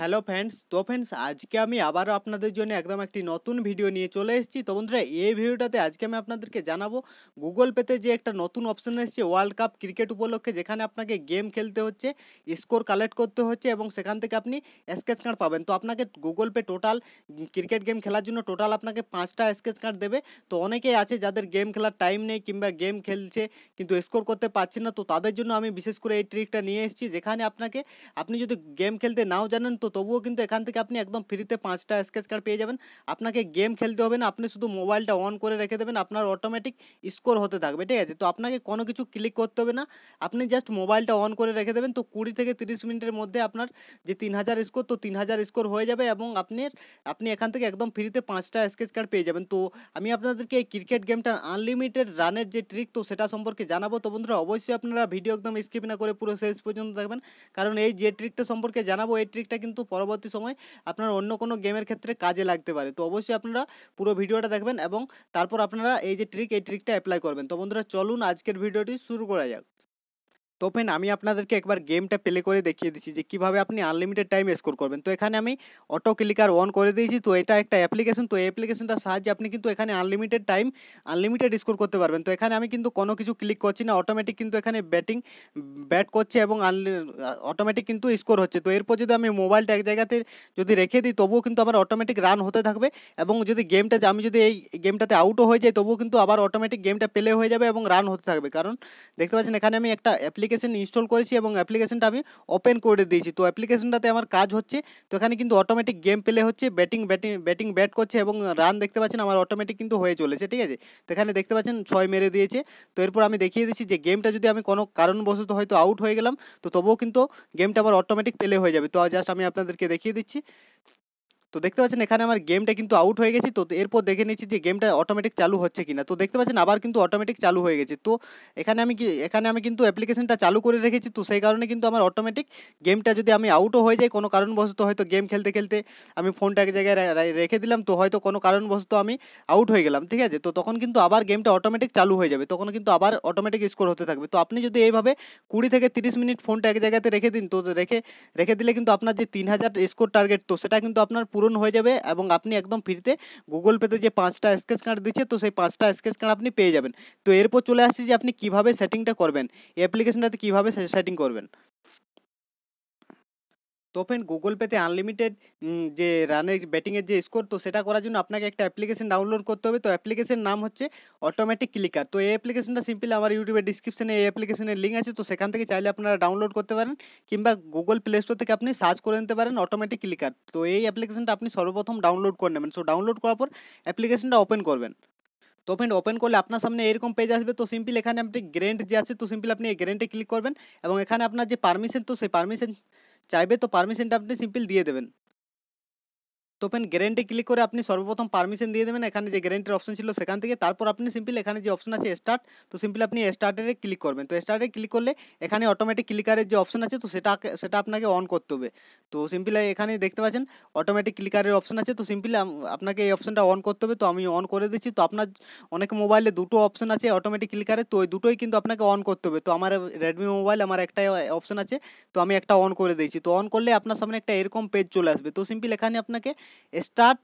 hello friends তো friends আজকে আমি আবারও আপনাদের জন্য একদম একটি নতুন ভিডিও নিয়ে চলে এসেছি তো বন্ধুরা এই ভিডিওটাতে আজকে আমি আপনাদেরকে জানাবো গুগল পেতে যে একটা নতুন অপশন এসেছে ওয়ার্ল্ড কাপ ক্রিকেট উপলক্ষে যেখানে আপনাকে গেম খেলতে হচ্ছে স্কোর কালেক্ট করতে হচ্ছে এবং সেখান থেকে আপনি স্কেচ কার্ড পাবেন তো আপনাকে Google Pay total cricket game খেলার জন্য টোটাল আপনাকে পাঁচটা স্কেচ কার্ড দেবে তো অনেকেই আছে যাদের গেম খেলার টাইম নেই কিংবা গেম খেলছে কিন্তু স্কোর করতে পারছে না তো তাদের জন্য আমি বিশেষ করে এই ট্রিকটা নিয়ে এসেছি যেখানে আপনাকে আপনি যদি গেম খেলতে নাও জানেন তো তো তবুও কিন্তু এখান থেকে আপনি একদম ফ্রিতে পাঁচটা স্কেচ কার্ড পেয়ে যাবেন আপনাকে গেম খেলতে হবে না আপনি শুধু মোবাইলটা অন করে রেখে দেবেন আপনার অটোমেটিক স্কোর হতে থাকবে ঠিক আছে তো আপনাকে কোনো কিছু ক্লিক করতে হবে না আপনি জাস্ট মোবাইলটা অন করে রেখে দেবেন তো কুড়ি থেকে তিরিশ মিনিটের মধ্যে আপনার যে তিন হাজার স্কোর তো তিন হাজার স্কোর হয়ে যাবে এবং আপনি আপনি এখান থেকে একদম ফ্রিতে পাঁচটা স্কেচ কার্ড পেয়ে যাবেন তো আমি আপনাদেরকে এই ক্রিকেট গেমটার আনলিমিটেড রানের যে ট্রিক তো সেটা সম্পর্কে জানাবো তো বন্ধুরা অবশ্যই আপনারা ভিডিও একদম স্কিপ না করে পুরো শেষ পর্যন্ত দেখবেন কারণ এই যে ট্রিকটা সম্পর্কে জানাবো এই ট্রিকটা কিন্তু কিন্তু পরবর্তী সময় আপনার অন্য কোনো গেমের ক্ষেত্রে কাজে লাগতে পারে তো অবশ্যই আপনারা পুরো ভিডিওটা দেখবেন এবং তারপর আপনারা এই যে ট্রিক এই ট্রিকটা অ্যাপ্লাই করবেন তো বন্ধুরা চলুন আজকের ভিডিওটি শুরু করা যাক তো ফ্রেন্ড আমি আপনাদেরকে একবার গেমটা প্লে করে দেখিয়ে দিচ্ছি যে কীভাবে আপনি আনলিমিটেড টাইম স্কোর করবেন তো এখানে আমি অটো ক্লিকার অন করে দিয়েছি তো এটা একটা অ্যাপ্লিকেশন তো এই অ্যাপ্লিকেশনটার সাহায্যে আপনি কিন্তু এখানে আনলিমিটেড টাইম আনলিমিটেড স্কোর করতে পারবেন তো এখানে আমি কিন্তু কোনো কিছু ক্লিক করছি না অটোমেটিক কিন্তু এখানে ব্যাটিং ব্যাট করছে এবং অটোমেটিক কিন্তু স্কোর হচ্ছে তো এরপর যদি আমি মোবাইলটা এক জায়গাতে যদি রেখে দিই তবুও কিন্তু আমার অটোমেটিক রান হতে থাকবে এবং যদি গেমটা আমি যদি এই গেমটাতে আউটও হয়ে যাই তবুও কিন্তু আবার অটোমেটিক গেমটা প্লে হয়ে যাবে এবং রান হতে থাকবে কারণ দেখতে পাচ্ছেন এখানে আমি একটা অ্যাপ্লিকে অ্যাপ্লিকেশন ইনস্টল করেছি এবং অ্যাপ্লিকেশনটা আমি ওপেন করে দিয়েছি তো অ্যাপ্লিকেশনটাতে আমার কাজ হচ্ছে তো এখানে কিন্তু অটোমেটিক গেম প্লে হচ্ছে ব্যাটিং ব্যাটিং ব্যাটিং ব্যাট করছে এবং রান দেখতে পাচ্ছেন আমার অটোমেটিক কিন্তু হয়ে চলেছে ঠিক আছে তো এখানে দেখতে পাচ্ছেন ছয় মেরে দিয়েছে তো এরপর আমি দেখিয়ে দিচ্ছি যে গেমটা যদি আমি কোনো কারণবশত হয়তো আউট হয়ে গেলাম তো তবুও কিন্তু গেমটা আমার অটোমেটিক প্লে হয়ে যাবে তো জাস্ট আমি আপনাদেরকে দেখিয়ে দিচ্ছি তো দেখতে পাচ্ছেন এখানে আমার গেমটা কিন্তু আউট হয়ে গেছে তো এরপর দেখে নিচ্ছি যে গেমটা অটোমেটিক চালু হচ্ছে কিনা তো দেখতে পাচ্ছেন আবার কিন্তু অটোমেটিক চালু হয়ে গেছে তো এখানে আমি এখানে আমি কিন্তু অ্যাপ্লিকেশনটা চালু করে রেখেছি তো সেই কারণে কিন্তু আমার অটোমেটিক গেমটা যদি আমি আউটও হয়ে যাই কোনো কারণবশত হয়তো গেম খেলতে খেলতে আমি ফোনটা এক জায়গায় রেখে দিলাম তো হয়তো কোনো কারণবশত আমি আউট হয়ে গেলাম ঠিক আছে তো তখন কিন্তু আবার গেমটা অটোমেটিক চালু হয়ে যাবে তখন কিন্তু আবার অটোমেটিক স্কোর হতে থাকবে তো আপনি যদি এইভাবে কুড়ি থেকে তিরিশ মিনিট ফোনটা এক জায়গাতে রেখে দিন তো রেখে রেখে দিলে কিন্তু আপনার যে তিন হাজার স্কোর টার্গেট তো সেটা কিন্তু আপনার পূরণ হয়ে যাবে এবং আপনি একদম ফ্রিতে গুগল পেতে যে পাঁচটা স্কেচ কার্ড দিচ্ছে তো সেই পাঁচটা স্কেচ কার্ড আপনি পেয়ে যাবেন তো এরপর চলে আসছে যে আপনি কীভাবে সেটিংটা করবেন অ্যাপ্লিকেশনটাতে কীভাবে সেটিং করবেন তো ফ্রেন্ড গুগল পেতে আনলিমিটেড যে রানের ব্যাটিংয়ের যে স্কোর তো সেটা করার জন্য আপনাকে একটা অ্যাপ্লিকেশন ডাউনলোড করতে হবে তো অ্যাপ্লিকেশন নাম হচ্ছে অটোমেটিক ক্লিকার তো এই অ্যাপ্লিকেশনটা সিম্পলি আমার ইউটিউবের ডিসক্রিপশানে এই অ্যাপ্লিকেশনের লিঙ্ক আছে তো সেখান থেকে চাইলে আপনারা ডাউনলোড করতে পারেন কিংবা গুগল প্লে স্টোর থেকে আপনি সার্চ করে নিতে পারেন অটোমেটিক ক্লিকার তো এই অ্যাপ্লিকেশনটা আপনি সর্বপ্রথম ডাউনলোড করে নেবেন সো ডাউনলোড করার পর অ্যাপ্লিকেশনটা ওপেন করবেন তো ফ্রেন্ড ওপেন করলে আপনার সামনে এরকম পেজ আসবে তো সিম্পল এখানে আপনি গ্রেন্ট যে আছে তো সিম্পল আপনি এই গ্রেন্টে ক্লিক করবেন এবং এখানে আপনার যে পারমিশন তো সেই পারমিশন चाहिए तो परमिशन सिम्पल दिए देवें তোপেন গ্যারেন্টি ক্লিক করে আপনি সর্বপ্রথম পারমিশন দিয়ে দেবেন এখানে যে গ্যারেন্টির অপশন ছিল সেখান থেকে তারপর আপনি সিম্পল এখানে যে অপশন আছে স্টার্ট তো সিম্পল আপনি স্টার্টারে ক্লিক করবেন তো স্টার্টে ক্লিক করলে এখানে অটোমেটিক ক্লিকারের যে অপশন আছে তো সেটা সেটা আপনাকে অন করতে হবে তো সিম্পল এখানে দেখতে পাচ্ছেন অটোমেটিক ক্লিকারের অপশন আছে তো সিম্পল আপনাকে এই অপশনটা অন করতে হবে তো আমি অন করে দিচ্ছি তো আপনার অনেক মোবাইলে দুটো অপশন আছে অটোমেটিক ক্লিকারে তো ওই দুটোই কিন্তু আপনাকে অন করতে হবে তো আমার রেডমি মোবাইল আমার একটা অপশন আছে তো আমি একটা অন করে দিয়েছি তো অন করলে আপনার সামনে একটা এরকম পেজ চলে আসবে তো সিম্পল এখানে আপনাকে স্টার্ট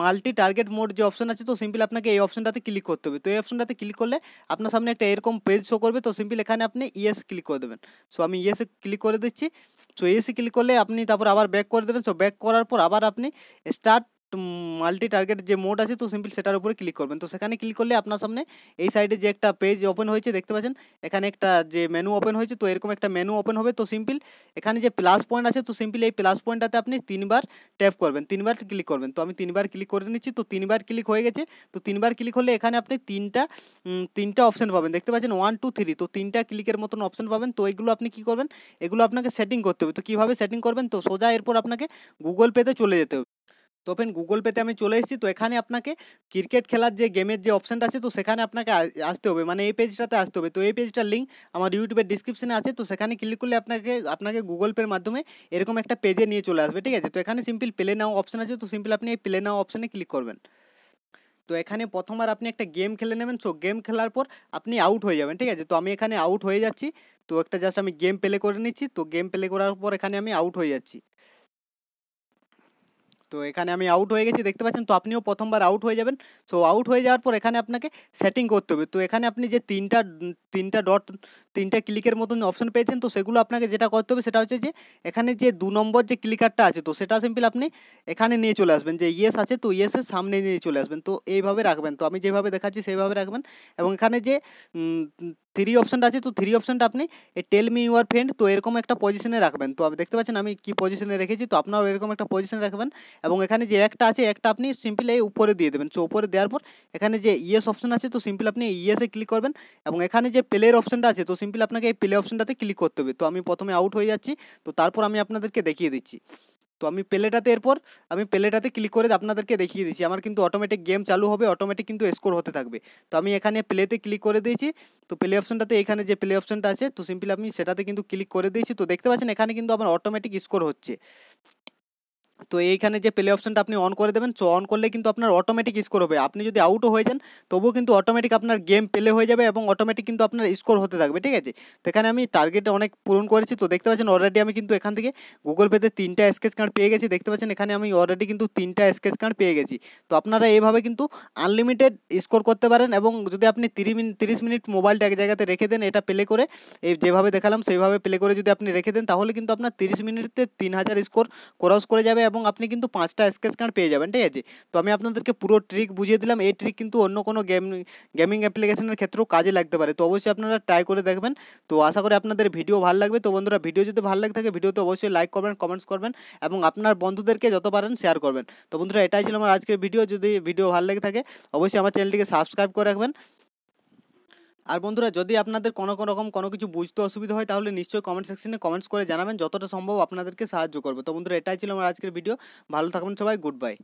মাল্টি টার্গেট মোড যে অপশন আছে তো সিম্পল আপনাকে এই অপশনটাতে ক্লিক করতে হবে তো এই অপশনটাতে ক্লিক করলে আপনার সামনে একটা এরকম পেজ শো করবে তো সিম্পল এখানে আপনি ইএস ক্লিক করে দেবেন সো আমি ইয়েসে ক্লিক করে দিচ্ছি সো ইয়েসে ক্লিক করলে আপনি তারপর আবার ব্যাক করে দেবেন সো ব্যাক করার পর আবার আপনি স্টার্ট মাল্টি টার্গেট যে মোড আছে তো সিম্পল সেটার উপরে ক্লিক করবেন তো সেখানে ক্লিক করলে আপনার সামনে এই সাইডে যে একটা পেজ ওপেন হয়েছে দেখতে পাচ্ছেন এখানে একটা যে মেনু ওপেন হয়েছে তো এরকম একটা মেনু ওপেন হবে তো সিম্পল এখানে যে প্লাস পয়েন্ট আছে তো সিম্পল এই প্লাস পয়েন্টটাতে আপনি তিনবার ট্যাপ করবেন তিনবার ক্লিক করবেন তো আমি তিনবার ক্লিক করে নিচ্ছি তো তিনবার ক্লিক হয়ে গেছে তো তিনবার ক্লিক হলে এখানে আপনি তিনটা তিনটা অপশন পাবেন দেখতে পাচ্ছেন ওয়ান টু থ্রি তো তিনটা ক্লিকের মতন অপশন পাবেন তো এগুলো আপনি কি করবেন এগুলো আপনাকে সেটিং করতে হবে তো কীভাবে সেটিং করবেন তো সোজা এরপর আপনাকে গুগল পেতে চলে যেতে হবে তো ফ্রেন গুগল পেতে আমি চলে এসেছি তো এখানে আপনাকে ক্রিকেট খেলার যে গেমের যে অপশানটা আছে তো সেখানে আপনাকে আসতে হবে মানে এই পেজটাতে আসতে হবে তো এই পেজটার লিঙ্ক আমার ইউটিউবের ডিসক্রিপশানে আছে তো সেখানে ক্লিক করলে আপনাকে আপনাকে গুগল পের মাধ্যমে এরকম একটা পেজে নিয়ে চলে আসবে ঠিক আছে তো এখানে সিম্পল প্লে নেওয়া অপশান আছে তো সিম্পল আপনি এই প্লে নেওয়া অপশানে ক্লিক করবেন তো এখানে প্রথমবার আপনি একটা গেম খেলে নেবেন সো গেম খেলার পর আপনি আউট হয়ে যাবেন ঠিক আছে তো আমি এখানে আউট হয়ে যাচ্ছি তো একটা জাস্ট আমি গেম প্লে করে নিচ্ছি তো গেম প্লে করার পর এখানে আমি আউট হয়ে যাচ্ছি তো এখানে আমি আউট হয়ে গেছি দেখতে পাচ্ছেন তো আপনিও প্রথমবার আউট হয়ে যাবেন সো আউট হয়ে যাওয়ার পর এখানে আপনাকে সেটিং করতে হবে তো এখানে আপনি যে তিনটা তিনটা ডট তিনটা ক্লিকের মতন অপশন পেয়েছেন তো সেগুলো আপনাকে যেটা করতে হবে সেটা হচ্ছে যে এখানে যে দু নম্বর যে ক্লিকারটা আছে তো সেটা সিম্পল আপনি এখানে নিয়ে চলে আসবেন যে ইয়েস আছে তো ইয়েসের সামনে নিয়ে চলে আসবেন তো এইভাবে রাখবেন তো আমি যেভাবে দেখাচ্ছি সেইভাবে রাখবেন এবং এখানে যে থ্রি অপশানটা আছে তো থ্রি অপশানটা আপনি এই টেল মি ইউর ফ্রেন্ড তো এরকম একটা পজিশনে রাখবেন তো আপনি দেখতে পাচ্ছেন আমি কি পজিশনে রেখেছি তো আপনারাও এরকম একটা পজিশনে রাখবেন এবং এখানে যে একটা আছে একটা আপনি সিম্পল এই উপরে দিয়ে দেবেন সো উপরে দেওয়ার পর এখানে যে ইয়েস অপশান আছে তো সিম্পল আপনি ইয়েসে ক্লিক করবেন এবং এখানে যে প্লের অপশানটা আছে তো সিম্পল আপনাকে এই প্লে অপশানটাতে ক্লিক করতে হবে তো আমি প্রথমে আউট হয়ে যাচ্ছি তো তারপর আমি আপনাদেরকে দেখিয়ে দিচ্ছি তো আমি প্লেটাতে এরপর আমি প্লেটাতে ক্লিক করে আপনাদেরকে দেখিয়ে দিচ্ছি আমার কিন্তু অটোমেটিক গেম চালু হবে অটোমেটিক কিন্তু স্কোর হতে থাকবে তো আমি এখানে প্লেতে ক্লিক করে দিয়েছি তো প্লে অপশনটাতে এখানে যে প্লে অপশনটা আছে তো সিম্পলি আমি সেটাতে কিন্তু ক্লিক করে দিয়েছি তো দেখতে পাচ্ছেন এখানে কিন্তু আমার অটোমেটিক স্কোর হচ্ছে তো এইখানে যে প্লে অপশনটা আপনি অন করে দেবেন সো অন করলে কিন্তু আপনার অটোমেটিক স্কোর হবে আপনি যদি আউটও হয়ে যান তবুও কিন্তু অটোমেটিক আপনার গেম প্লে হয়ে যাবে এবং অটোমেটিক কিন্তু আপনার স্কোর হতে থাকবে ঠিক আছে তো এখানে আমি টার্গেট অনেক পূরণ করেছি তো দেখতে পাচ্ছেন অলরেডি আমি কিন্তু এখান থেকে গুগল পেতে তিনটা স্কেচ কার্ড পেয়ে গেছি দেখতে পাচ্ছেন এখানে আমি অলরেডি কিন্তু তিনটা স্কেচ কার্ড পেয়ে গেছি তো আপনারা এইভাবে কিন্তু আনলিমিটেড স্কোর করতে পারেন এবং যদি আপনি তিরিশ মিনিট তিরিশ মিনিট মোবাইলটা এক জায়গাতে রেখে দেন এটা প্লে করে এই যেভাবে দেখালাম সেইভাবে প্লে করে যদি আপনি রেখে দেন তাহলে কিন্তু আপনার তিরিশ মিনিটে তিন হাজার স্কোর ক্রস করে যাবে এবং আপনি কিন্তু পাঁচটা স্কেচ কার্ড পেয়ে যাবেন ঠিক আছে তো আমি আপনাদেরকে পুরো ট্রিক বুঝিয়ে দিলাম এই ট্রিক কিন্তু অন্য কোনো গেম গেমিং অ্যাপ্লিকেশনের ক্ষেত্রেও কাজে লাগতে পারে তো অবশ্যই আপনারা ট্রাই করে দেখবেন তো আশা করি আপনাদের ভিডিও ভালো লাগবে তো বন্ধুরা ভিডিও যদি ভালো লাগে থাকে ভিডিওতে অবশ্যই লাইক করবেন কমেন্টস করবেন এবং আপনার বন্ধুদেরকে যত পারেন শেয়ার করবেন তো বন্ধুরা এটাই ছিল আমার আজকের ভিডিও যদি ভিডিও ভালো লাগে থাকে অবশ্যই আমার চ্যানেলটিকে সাবস্ক্রাইব করে রাখবেন আর বন্ধুরা যদি আপনাদের কোনো রকম কোনো কিছু বুঝতে অসুবিধা হয় তাহলে নিশ্চয়ই কমেন্ট সেকশনে কমেন্টস করে জানাবেন যতটা সম্ভব আপনাদেরকে সাহায্য করবে তো বন্ধুরা এটাই ছিল আমার আজকের ভিডিও ভালো থাকবেন সবাই গুড বাই